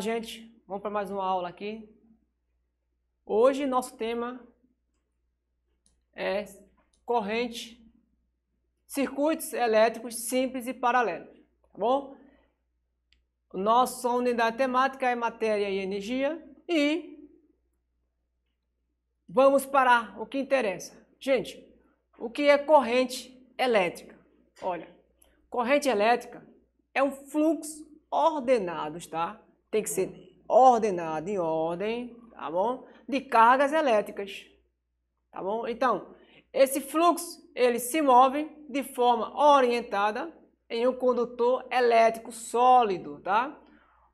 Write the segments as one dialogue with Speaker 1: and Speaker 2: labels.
Speaker 1: gente. Vamos para mais uma aula aqui. Hoje nosso tema é corrente, circuitos elétricos simples e paralelos, tá bom? Nossa unidade temática é matéria e energia e vamos para o que interessa. Gente, o que é corrente elétrica? Olha, corrente elétrica é um fluxo ordenado, tá? tem que ser ordenado em ordem, tá bom? De cargas elétricas, tá bom? Então, esse fluxo, ele se move de forma orientada em um condutor elétrico sólido, tá?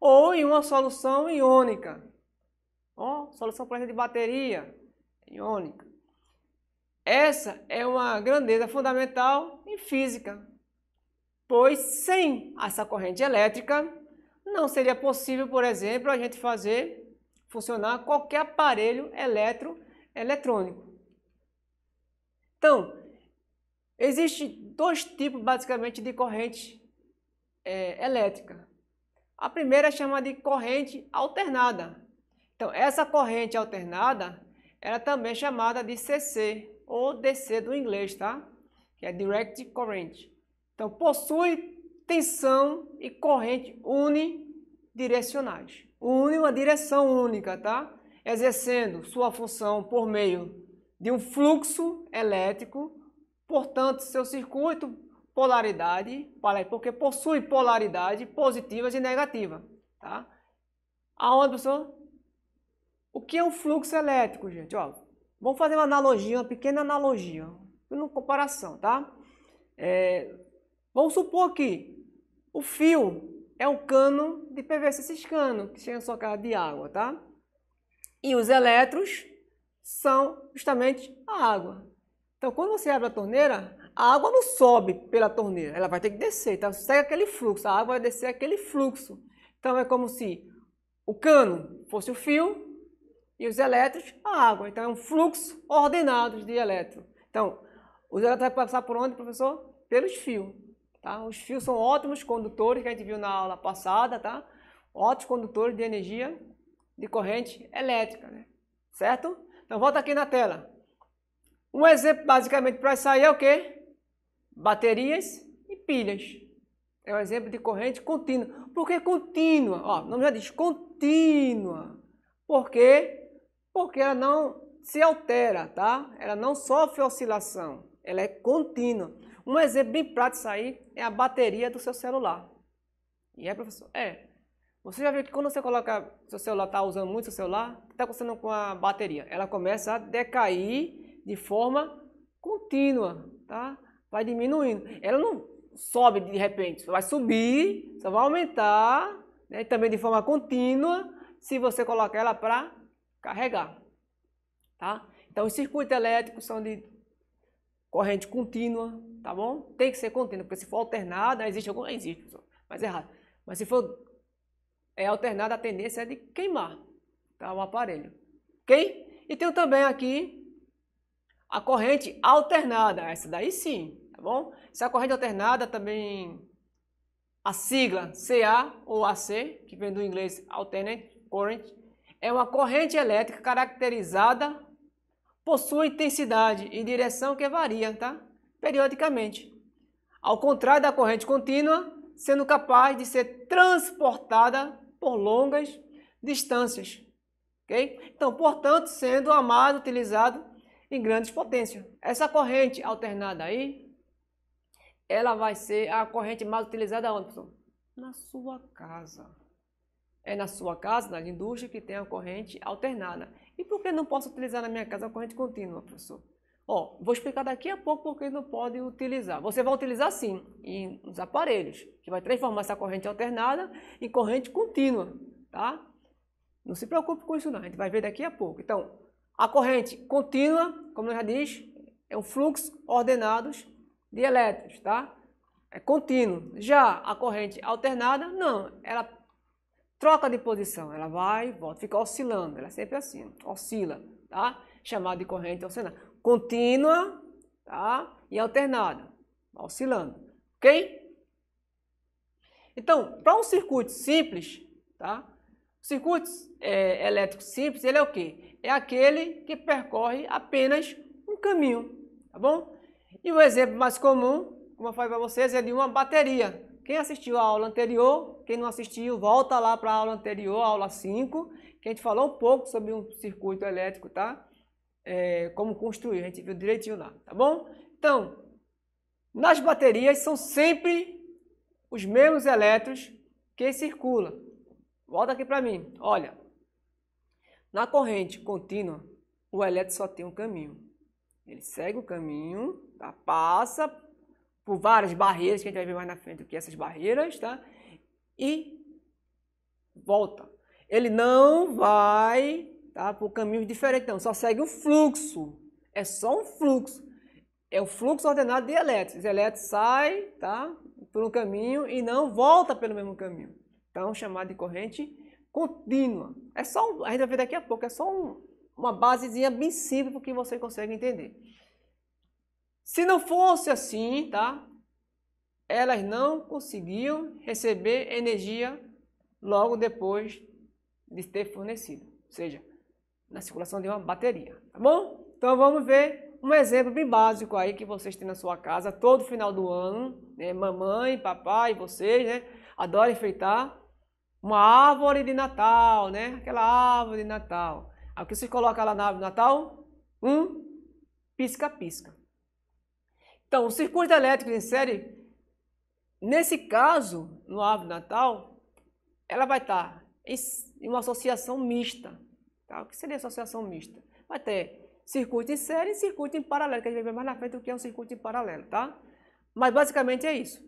Speaker 1: Ou em uma solução iônica. Ó, solução por exemplo, de bateria iônica. Essa é uma grandeza fundamental em física, pois sem essa corrente elétrica, não seria possível, por exemplo, a gente fazer funcionar qualquer aparelho eletroeletrônico. eletrônico. Então, existem dois tipos basicamente de corrente é, elétrica. A primeira é chamada de corrente alternada. Então, essa corrente alternada, ela também é chamada de CC ou DC do inglês, tá? Que é Direct Current. Então, possui tensão e corrente unidirecionais. Une uma direção única, tá? Exercendo sua função por meio de um fluxo elétrico, portanto, seu circuito polaridade, porque possui polaridade positiva e negativa, tá? Aonde, professor? O que é um fluxo elétrico, gente? Ó, vamos fazer uma analogia, uma pequena analogia, uma comparação, tá? É, vamos supor que o fio é o cano de PVC, esses canos que chegam na sua casa de água, tá? E os elétrons são justamente a água. Então, quando você abre a torneira, a água não sobe pela torneira, ela vai ter que descer, tá? Segue aquele fluxo, a água vai descer aquele fluxo. Então, é como se o cano fosse o fio e os elétrons a água. Então, é um fluxo ordenado de elétrons. Então, os elétrons vão passar por onde, professor? Pelos fios. Tá? Os fios são ótimos condutores, que a gente viu na aula passada, tá? Ótimos condutores de energia de corrente elétrica, né? Certo? Então volta aqui na tela. Um exemplo basicamente para isso aí é o quê? Baterias e pilhas. É um exemplo de corrente contínua. Por que contínua? Ó, o nome já diz contínua. Por quê? Porque ela não se altera, tá? Ela não sofre oscilação. Ela é contínua. Um exemplo bem prático disso aí é a bateria do seu celular. E é, professor? É. Você já viu que quando você coloca, seu celular está usando muito seu celular, o que está acontecendo com a bateria? Ela começa a decair de forma contínua, tá? Vai diminuindo. Ela não sobe de repente, vai subir, só vai aumentar, né? também de forma contínua, se você colocar ela para carregar, tá? Então, os circuitos elétricos são de corrente contínua, tá bom? Tem que ser contínua, porque se for alternada, existe alguma. Existe, mas é errado. Mas se for é, alternada, a tendência é de queimar tá? o aparelho. Ok? E tem também aqui a corrente alternada. Essa daí sim, tá bom? Se a corrente alternada também. A sigla CA ou AC, que vem do inglês alternate current, é uma corrente elétrica caracterizada possui intensidade e direção que varia, tá? Periodicamente. Ao contrário da corrente contínua, sendo capaz de ser transportada por longas distâncias. OK? Então, portanto, sendo amado, utilizado em grandes potências. Essa corrente alternada aí, ela vai ser a corrente mais utilizada onde? Na sua casa é na sua casa, na indústria, que tem a corrente alternada. E por que não posso utilizar na minha casa a corrente contínua, professor? Ó, vou explicar daqui a pouco porque não pode utilizar. Você vai utilizar sim em, os aparelhos, que vai transformar essa corrente alternada em corrente contínua, tá? Não se preocupe com isso não, a gente vai ver daqui a pouco. Então, a corrente contínua, como eu já disse, é um fluxo ordenados de elétrons, tá? É contínuo. Já a corrente alternada, não, ela Troca de posição, ela vai volta, fica oscilando, ela é sempre assim, oscila, tá? Chamada de corrente oscilante. Contínua, tá? E alternada, oscilando, ok? Então, para um circuito simples, tá? Circuito é, elétrico simples, ele é o quê? É aquele que percorre apenas um caminho, tá bom? E o exemplo mais comum, como eu falei para vocês, é de uma bateria, quem assistiu a aula anterior, quem não assistiu, volta lá para a aula anterior, aula 5, que a gente falou um pouco sobre um circuito elétrico, tá? É, como construir, a gente viu direitinho lá, tá bom? Então, nas baterias são sempre os mesmos elétrons que circulam. Volta aqui para mim, olha. Na corrente contínua, o elétron só tem um caminho. Ele segue o caminho, tá? passa por várias barreiras, que a gente vai ver mais na frente o que é essas barreiras, tá? E volta. Ele não vai tá, por caminhos diferentes, não. Só segue o fluxo. É só um fluxo. É o fluxo ordenado de elétrons. Os elétrons saem tá, por um caminho e não volta pelo mesmo caminho. Então, chamado de corrente contínua. É só um, a gente vai ver daqui a pouco, é só um, uma basezinha bem simples que você consegue entender. Se não fosse assim, tá? Elas não conseguiam receber energia logo depois de ter fornecido, ou seja, na circulação de uma bateria, tá bom? Então vamos ver um exemplo bem básico aí que vocês têm na sua casa todo final do ano, né? Mamãe, papai, vocês, né? Adoram enfeitar uma árvore de Natal, né? Aquela árvore de Natal. Aí o que você coloca lá na árvore de Natal? Um pisca-pisca. Então, o circuito elétrico em série, nesse caso, no árvore natal, ela vai estar em uma associação mista. Tá? O que seria associação mista? Vai ter circuito em série e circuito em paralelo, que a gente vai ver mais na frente o que é um circuito em paralelo, tá? Mas basicamente é isso.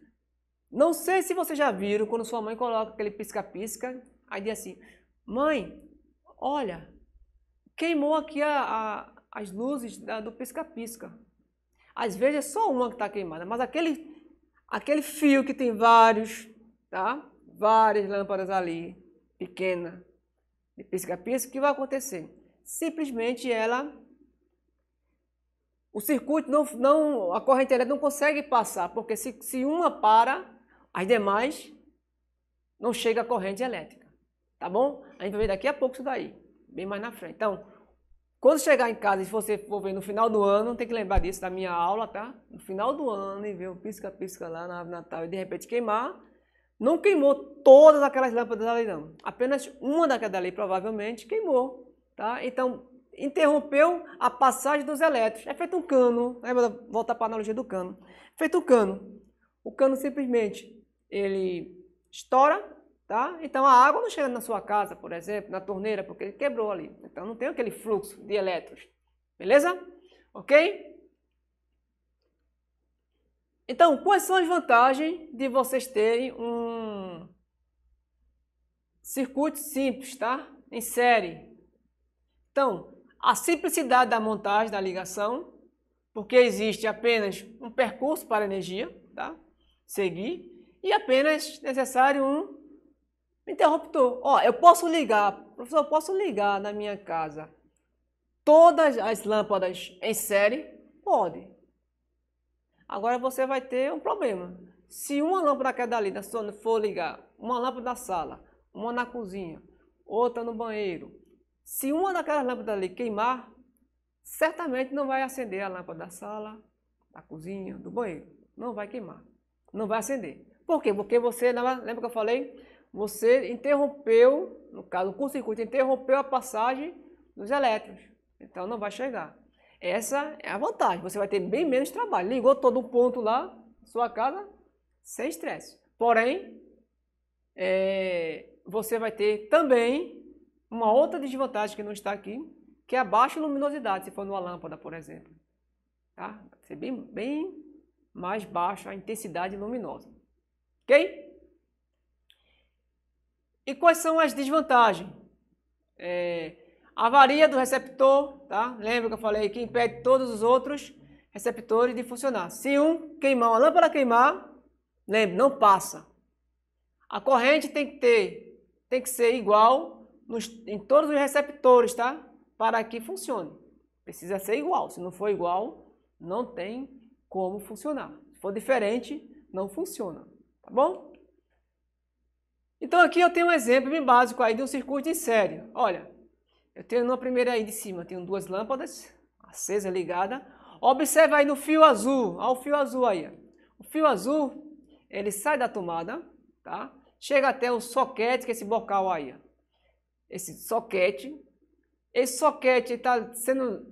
Speaker 1: Não sei se vocês já viram quando sua mãe coloca aquele pisca-pisca, aí diz assim, mãe, olha, queimou aqui a, a, as luzes da, do pisca-pisca. Às vezes é só uma que está queimada, mas aquele, aquele fio que tem vários, tá? Várias lâmpadas ali, pequena, de pisca-pisca, o que vai acontecer? Simplesmente ela o circuito não, não a corrente elétrica não consegue passar, porque se, se uma para, as demais não chega a corrente elétrica, tá bom? A gente vai ver daqui a pouco isso daí, bem mais na frente. Então, quando chegar em casa e você for ver no final do ano, tem que lembrar disso da minha aula, tá? No final do ano e ver o pisca-pisca lá na árvore natal e de repente queimar. Não queimou todas aquelas lâmpadas ali, não. Apenas uma daquela ali provavelmente queimou, tá? Então, interrompeu a passagem dos elétrons. É feito um cano, lembra? Voltar para a analogia do cano. feito um cano. O cano simplesmente, ele estoura Tá? Então a água não chega na sua casa, por exemplo, na torneira, porque ele quebrou ali. Então não tem aquele fluxo de elétrons. Beleza? Ok? Então, quais são as vantagens de vocês terem um circuito simples, tá? Em série. Então, a simplicidade da montagem da ligação, porque existe apenas um percurso para energia, tá? Seguir e apenas necessário um Interruptor. Ó, eu posso ligar, professor, eu posso ligar na minha casa todas as lâmpadas em série? Pode. Agora você vai ter um problema. Se uma lâmpada que é dali da sua for ligar, uma lâmpada da sala, uma na cozinha, outra no banheiro, se uma daquelas lâmpadas ali queimar, certamente não vai acender a lâmpada da sala, da cozinha, do banheiro. Não vai queimar. Não vai acender. Por quê? Porque você, lembra que eu falei? você interrompeu, no caso, o curto-circuito interrompeu a passagem dos elétrons. Então não vai chegar. Essa é a vantagem. Você vai ter bem menos trabalho. Ligou todo o ponto lá, sua casa, sem estresse. Porém, é, você vai ter também uma outra desvantagem que não está aqui, que é a baixa luminosidade, se for numa lâmpada, por exemplo. Tá? Vai ser bem, bem mais baixa a intensidade luminosa. Ok? E quais são as desvantagens? É, avaria do receptor, tá? Lembra que eu falei que impede todos os outros receptores de funcionar. Se um queimar uma lâmpada queimar, lembre, não passa. A corrente tem que ter, tem que ser igual nos, em todos os receptores, tá? Para que funcione. Precisa ser igual. Se não for igual, não tem como funcionar. Se for diferente, não funciona. Tá bom? Então aqui eu tenho um exemplo bem básico aí de um circuito em série. Olha, eu tenho na primeira aí de cima, tenho duas lâmpadas acesa ligada. Observe aí no fio azul, ao fio azul aí. O fio azul, ele sai da tomada, tá? Chega até o soquete, que é esse bocal aí. Esse soquete. Esse soquete está sendo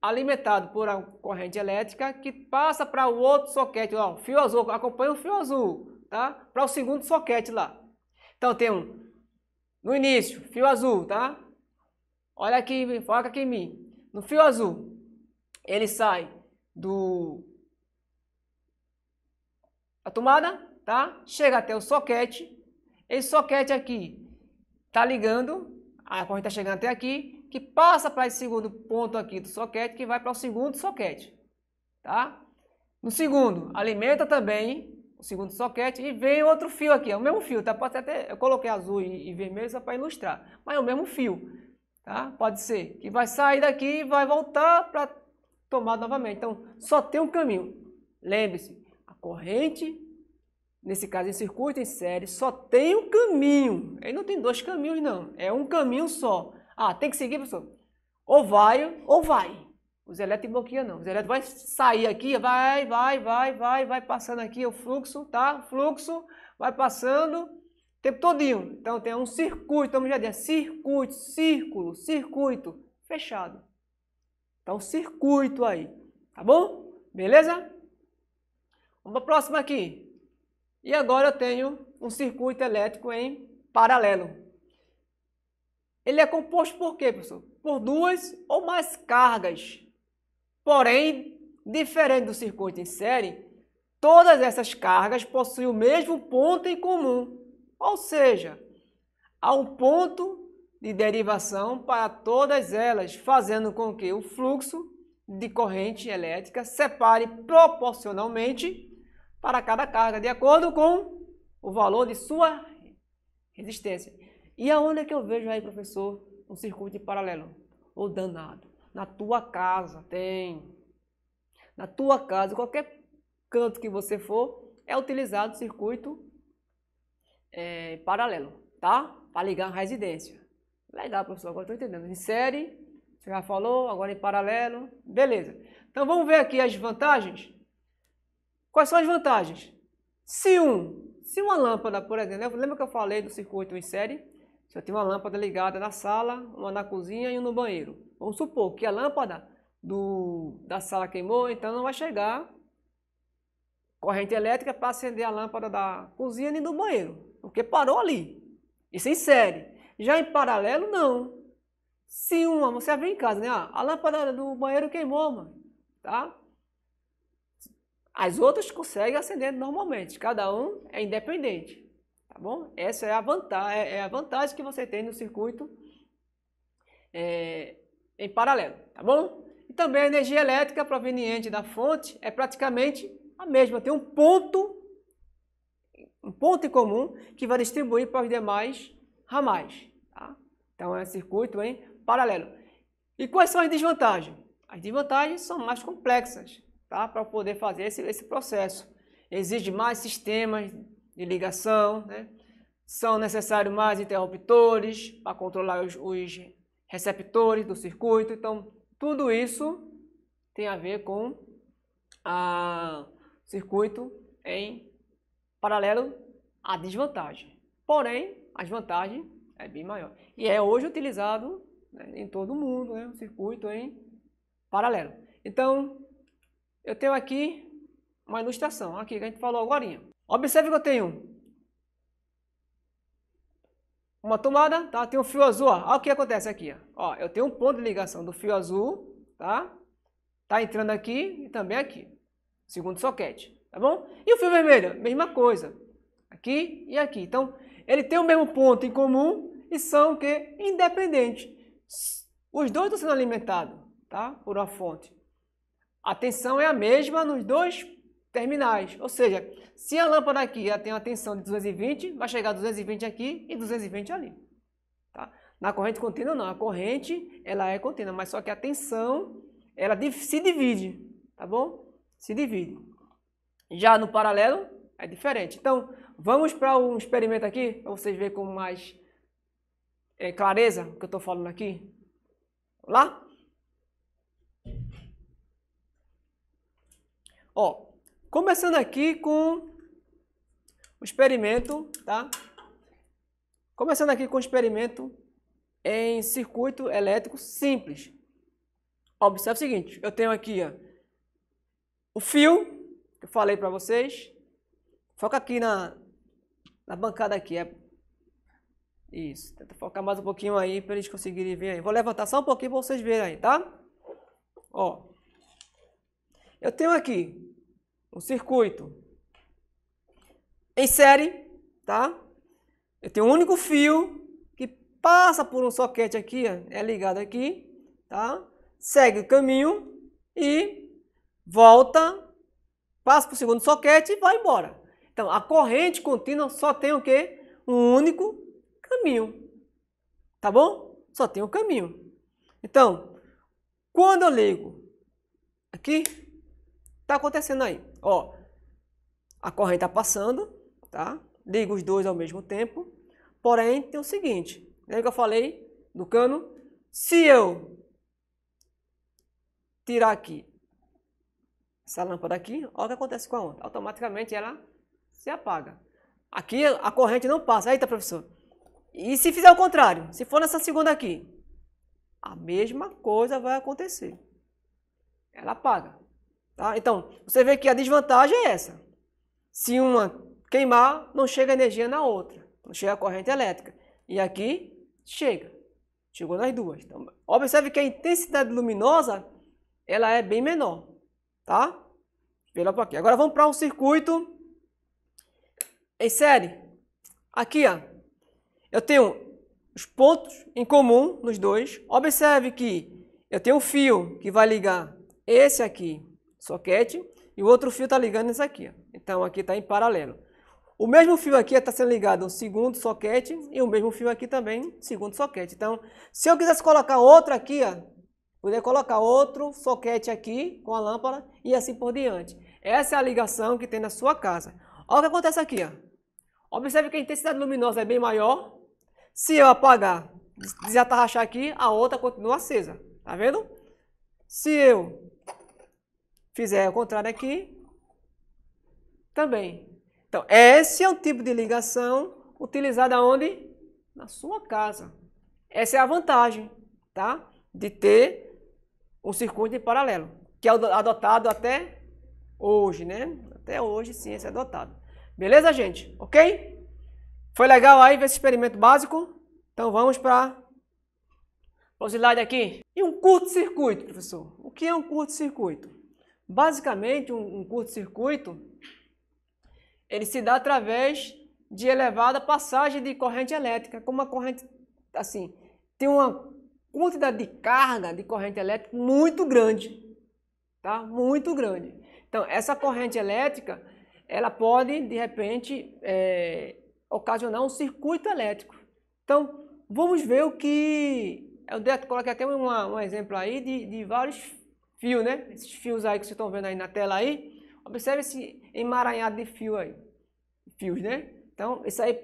Speaker 1: alimentado por a corrente elétrica que passa para o outro soquete, ó, fio azul, acompanha o fio azul, tá? Para o segundo soquete lá. Então tem um. No início, fio azul, tá? Olha aqui, foca aqui em mim. No fio azul, ele sai do. A tomada, tá? Chega até o soquete. Esse soquete aqui tá ligando, a corrente tá chegando até aqui, que passa para esse segundo ponto aqui do soquete, que vai para o segundo soquete, tá? No segundo, alimenta também o segundo soquete e vem outro fio aqui, é o mesmo fio, tá? Pode ser até, eu coloquei azul e, e vermelho só para ilustrar, mas é o mesmo fio, tá? Pode ser que vai sair daqui e vai voltar para tomar novamente. Então, só tem um caminho. Lembre-se, a corrente, nesse caso em circuito, em série, só tem um caminho. Aí não tem dois caminhos, não. É um caminho só. Ah, tem que seguir, professor? Ou vai, ou vai. O Zé Neto bloqueia não. O Zé Neto vai sair aqui, vai, vai, vai, vai, vai passando aqui o fluxo, tá? O fluxo, vai passando o tempo todinho. Então tem um circuito, estamos já dizendo, circuito, círculo, circuito, fechado. Então circuito aí, tá bom? Beleza? Vamos para a próxima aqui. E agora eu tenho um circuito elétrico em paralelo. Ele é composto por quê, professor? Por duas ou mais cargas Porém, diferente do circuito em série, todas essas cargas possuem o mesmo ponto em comum, ou seja, há um ponto de derivação para todas elas, fazendo com que o fluxo de corrente elétrica separe proporcionalmente para cada carga, de acordo com o valor de sua resistência. E aonde é que eu vejo aí, professor, um circuito paralelo? O danado. Na tua casa tem. Na tua casa, qualquer canto que você for, é utilizado circuito é, paralelo, tá? Para ligar a residência. Legal, professor, agora estou entendendo. Insere, você já falou, agora em paralelo, beleza. Então vamos ver aqui as vantagens. Quais são as vantagens? Se um, se uma lâmpada, por exemplo, né? lembra que eu falei do circuito em série? Se eu tenho uma lâmpada ligada na sala, uma na cozinha e uma no banheiro. Vamos supor que a lâmpada do, da sala queimou, então não vai chegar corrente elétrica para acender a lâmpada da cozinha nem do banheiro, porque parou ali. Isso é em série. Já em paralelo, não. Se uma, você abrir em casa, né? Ah, a lâmpada do banheiro queimou, mano. Tá? As outras conseguem acender normalmente, cada um é independente. Tá bom? Essa é a vantagem, é, é a vantagem que você tem no circuito é, em paralelo, tá bom? E também a energia elétrica proveniente da fonte é praticamente a mesma, tem um ponto um ponto em comum que vai distribuir para os demais ramais, tá? Então é circuito em paralelo. E quais são as desvantagens? As desvantagens são mais complexas, tá? Para poder fazer esse, esse processo. Exige mais sistemas de ligação, né? São necessários mais interruptores para controlar os, os receptores do circuito. Então, tudo isso tem a ver com a ah, circuito em paralelo à desvantagem. Porém, a desvantagem é bem maior. E é hoje utilizado né, em todo o mundo, né, o circuito em paralelo. Então, eu tenho aqui uma ilustração, aqui que a gente falou agora. Observe que eu tenho uma tomada, tá? Tem um fio azul, Olha o que acontece aqui, ó. ó. Eu tenho um ponto de ligação do fio azul, tá? Tá entrando aqui e também aqui. Segundo soquete, tá bom? E o fio vermelho, mesma coisa. Aqui e aqui. Então, ele tem o mesmo ponto em comum e são que independentes. Os dois estão sendo alimentados, tá? Por uma fonte. A tensão é a mesma nos dois terminais. Ou seja, se a lâmpada aqui ela tem uma tensão de 220, vai chegar 220 aqui e 220 ali. Tá? Na corrente contínua não, a corrente ela é contínua, mas só que a tensão ela se divide, tá bom? Se divide. Já no paralelo é diferente. Então, vamos para um experimento aqui, para vocês verem com mais é, clareza o que eu estou falando aqui. Vamos lá? Ó, Começando aqui com o experimento, tá? Começando aqui com o experimento em circuito elétrico simples. Observe o seguinte, eu tenho aqui ó, o fio que eu falei para vocês. Foca aqui na, na bancada aqui. É... Isso, tenta focar mais um pouquinho aí para eles conseguirem ver aí. Vou levantar só um pouquinho para vocês verem aí, tá? Ó, eu tenho aqui o circuito em série, tá? Eu tenho um único fio que passa por um soquete aqui, é ligado aqui, tá? Segue o caminho e volta, passa para o segundo soquete e vai embora. Então, a corrente contínua só tem o quê? Um único caminho, tá bom? Só tem um caminho. Então, quando eu ligo aqui, tá acontecendo aí. Ó, a corrente está passando, tá? Liga os dois ao mesmo tempo. Porém, tem o seguinte. Lembra que eu falei do cano? Se eu tirar aqui essa lâmpada aqui, olha o que acontece com a onda. Automaticamente ela se apaga. Aqui a corrente não passa. Eita, professor. E se fizer o contrário? Se for nessa segunda aqui, a mesma coisa vai acontecer. Ela apaga. Tá? Então, você vê que a desvantagem é essa. Se uma queimar, não chega energia na outra, não chega a corrente elétrica. E aqui, chega. Chegou nas duas. Então, observe que a intensidade luminosa ela é bem menor. Tá? Pela aqui. Agora vamos para um circuito em série. Aqui, ó, eu tenho os pontos em comum nos dois. Observe que eu tenho um fio que vai ligar esse aqui soquete e o outro fio está ligando isso aqui. Ó. Então aqui está em paralelo. O mesmo fio aqui está sendo ligado um segundo soquete e o mesmo fio aqui também, segundo soquete. Então, se eu quisesse colocar outro aqui, ó, poderia colocar outro soquete aqui com a lâmpada e assim por diante. Essa é a ligação que tem na sua casa. Olha o que acontece aqui. Ó. Observe que a intensidade luminosa é bem maior. Se eu apagar, desatarrachar aqui, a outra continua acesa. Tá vendo? Se eu Fizer o contrário aqui, também. Então, esse é o tipo de ligação utilizada onde? Na sua casa. Essa é a vantagem, tá? De ter um circuito em paralelo, que é adotado até hoje, né? Até hoje, sim, esse é adotado. Beleza, gente? Ok? Foi legal aí ver esse experimento básico? Então vamos para o slide aqui. E um curto-circuito, professor? O que é um curto-circuito? Basicamente, um, um curto-circuito ele se dá através de elevada passagem de corrente elétrica, como a corrente assim tem uma quantidade de carga de corrente elétrica muito grande, tá? Muito grande. Então essa corrente elétrica ela pode de repente é, ocasionar um circuito elétrico. Então vamos ver o que eu coloquei até uma, um exemplo aí de, de vários fio, né? Esses fios aí que vocês estão vendo aí na tela aí. Observe esse emaranhado de fio aí. Fios, né? Então, isso aí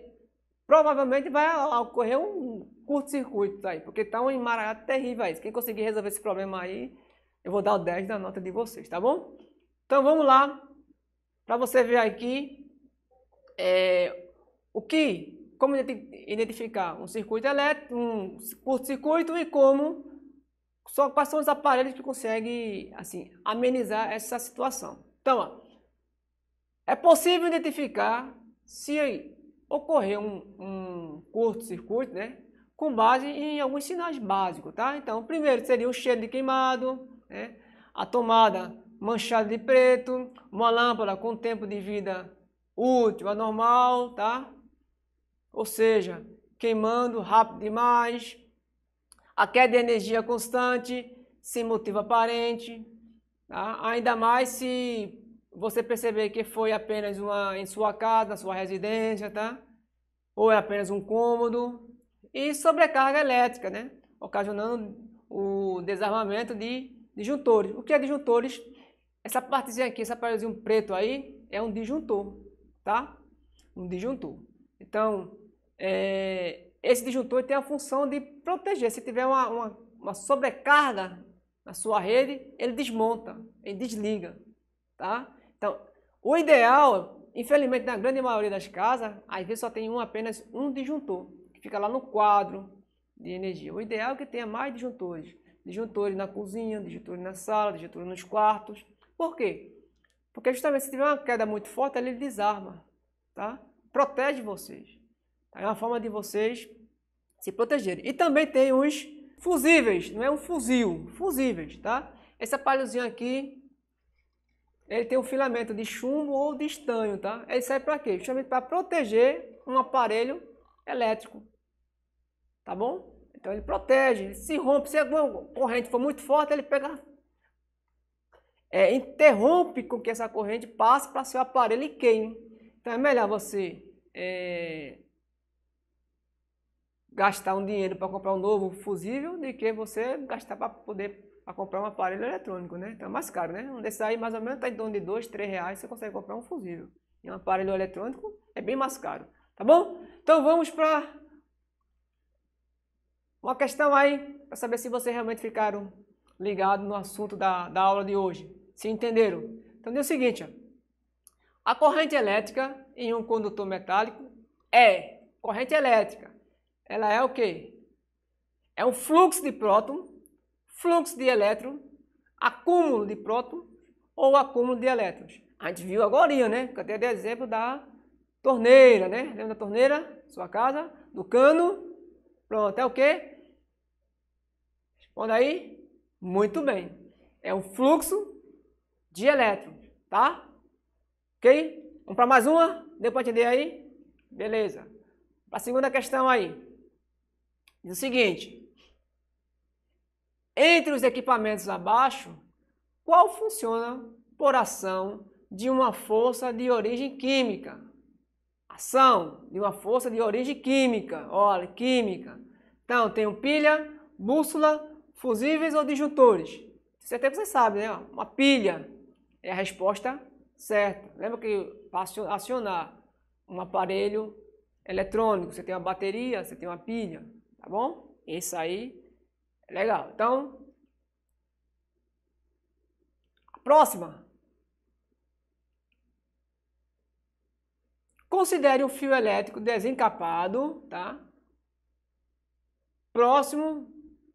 Speaker 1: provavelmente vai ocorrer um curto-circuito aí, porque tá um emaranhado terrível aí. Quem conseguir resolver esse problema aí, eu vou dar o 10 da nota de vocês, tá bom? Então, vamos lá. Para você ver aqui é, o que, como identificar um circuito elétrico, um curto-circuito e como só quais são os aparelhos que conseguem assim, amenizar essa situação? Então, ó, é possível identificar se ocorrer um, um curto-circuito, né? Com base em alguns sinais básicos, tá? Então, primeiro seria o cheiro de queimado, né? A tomada manchada de preto, uma lâmpada com tempo de vida útil, anormal, tá? Ou seja, queimando rápido demais, a queda de energia constante, sem motivo aparente, tá? ainda mais se você perceber que foi apenas uma em sua casa, na sua residência, tá? Ou é apenas um cômodo. E sobrecarga elétrica, né? Ocasionando o desarmamento de disjuntores. O que é disjuntores? Essa partezinha aqui, essa partezinha preto aí, é um disjuntor, tá? Um disjuntor. Então, é, esse disjuntor tem a função de proteger. Se tiver uma, uma, uma sobrecarga na sua rede, ele desmonta, ele desliga, tá? Então, o ideal, infelizmente na grande maioria das casas, às vezes só tem um apenas um disjuntor, que fica lá no quadro de energia. O ideal é que tenha mais disjuntores. Disjuntores na cozinha, disjuntores na sala, disjuntores nos quartos. Por quê? Porque justamente se tiver uma queda muito forte, ele desarma, tá? Protege vocês. É uma forma de vocês se protegerem. E também tem os fusíveis, não é um fuzil, fusíveis, tá? Esse aparelhozinho aqui, ele tem um filamento de chumbo ou de estanho, tá? Ele serve para quê? Justamente para proteger um aparelho elétrico, tá bom? Então ele protege, se rompe, se alguma corrente for muito forte, ele pega, é, interrompe com que essa corrente passe para seu aparelho e queime. Então é melhor você é, gastar um dinheiro para comprar um novo fusível do que você gastar para poder comprar um aparelho eletrônico, né? Então é mais caro, né? Um desses aí mais ou menos está em torno de dois, três reais você consegue comprar um fusível. E um aparelho eletrônico é bem mais caro, tá bom? Então vamos para uma questão aí para saber se vocês realmente ficaram ligados no assunto da, da aula de hoje, se entenderam. Então é o seguinte, ó. a corrente elétrica em um condutor metálico é corrente elétrica ela é o quê? É um fluxo de próton, fluxo de elétron, acúmulo de próton ou acúmulo de elétrons. A gente viu agora, né? Eu até dei exemplo da torneira, né? Lembra da torneira? Sua casa? Do cano? Pronto, é o quê? Responda aí. Muito bem. É um fluxo de elétrons, tá? Ok? Vamos para mais uma? Deu para entender aí? Beleza. Para a segunda questão aí. Diz o seguinte: entre os equipamentos abaixo, qual funciona por ação de uma força de origem química? Ação de uma força de origem química. Olha, química. Então, tem pilha, bússola, fusíveis ou disjuntores? Isso até você sabe, né? Uma pilha é a resposta certa. Lembra que para acionar um aparelho eletrônico, você tem uma bateria, você tem uma pilha. Tá bom? Isso aí é legal. Então, a próxima. Considere o fio elétrico desencapado, tá? Próximo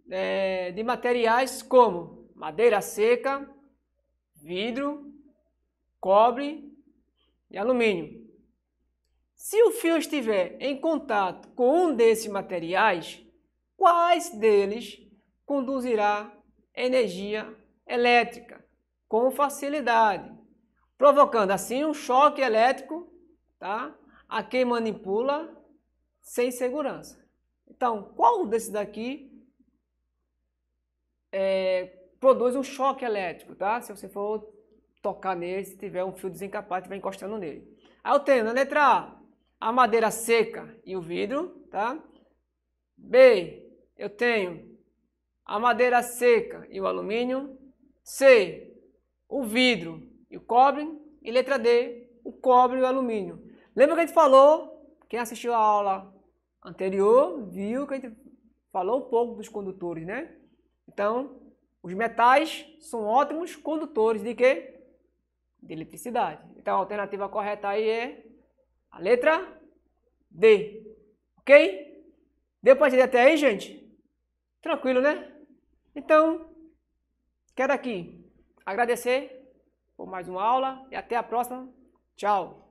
Speaker 1: é, de materiais como madeira seca, vidro, cobre e alumínio. Se o fio estiver em contato com um desses materiais, quais deles conduzirá energia elétrica com facilidade, provocando assim um choque elétrico tá? a quem manipula sem segurança. Então, qual desses daqui é, produz um choque elétrico, tá? Se você for tocar nele, se tiver um fio desencapado, estiver encostando nele. Aí eu tenho na letra A, a madeira seca e o vidro, tá? B, eu tenho a madeira seca e o alumínio. C, o vidro e o cobre. E letra D, o cobre e o alumínio. Lembra que a gente falou, quem assistiu a aula anterior, viu que a gente falou um pouco dos condutores, né? Então, os metais são ótimos condutores de quê? De eletricidade. Então, a alternativa correta aí é a letra D. Ok? Deu para entender até aí, gente? Tranquilo, né? Então, quero aqui agradecer por mais uma aula e até a próxima. Tchau!